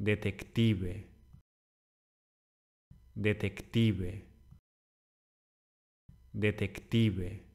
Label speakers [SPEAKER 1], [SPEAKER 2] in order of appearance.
[SPEAKER 1] detective, detective, detective.